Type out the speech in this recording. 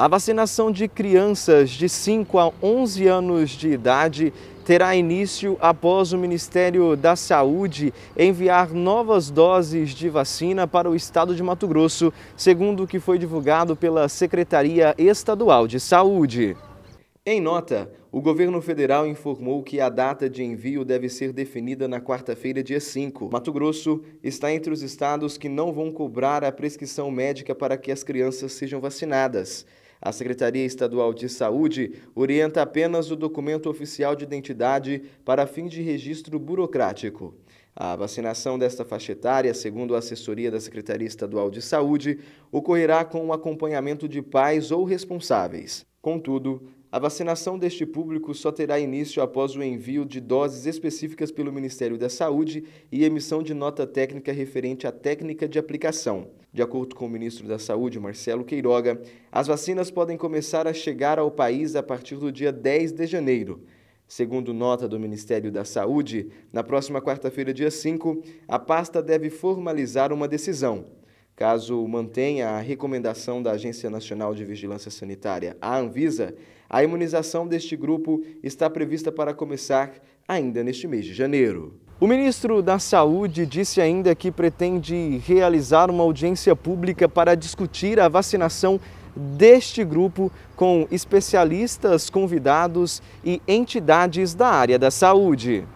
A vacinação de crianças de 5 a 11 anos de idade terá início após o Ministério da Saúde enviar novas doses de vacina para o estado de Mato Grosso, segundo o que foi divulgado pela Secretaria Estadual de Saúde. Em nota, o governo federal informou que a data de envio deve ser definida na quarta-feira, dia 5. Mato Grosso está entre os estados que não vão cobrar a prescrição médica para que as crianças sejam vacinadas. A Secretaria Estadual de Saúde orienta apenas o documento oficial de identidade para fim de registro burocrático. A vacinação desta faixa etária, segundo a assessoria da Secretaria Estadual de Saúde, ocorrerá com o acompanhamento de pais ou responsáveis. Contudo, a vacinação deste público só terá início após o envio de doses específicas pelo Ministério da Saúde e emissão de nota técnica referente à técnica de aplicação. De acordo com o ministro da Saúde, Marcelo Queiroga, as vacinas podem começar a chegar ao país a partir do dia 10 de janeiro. Segundo nota do Ministério da Saúde, na próxima quarta-feira, dia 5, a pasta deve formalizar uma decisão. Caso mantenha a recomendação da Agência Nacional de Vigilância Sanitária, a Anvisa, a imunização deste grupo está prevista para começar ainda neste mês de janeiro. O ministro da Saúde disse ainda que pretende realizar uma audiência pública para discutir a vacinação deste grupo com especialistas convidados e entidades da área da saúde.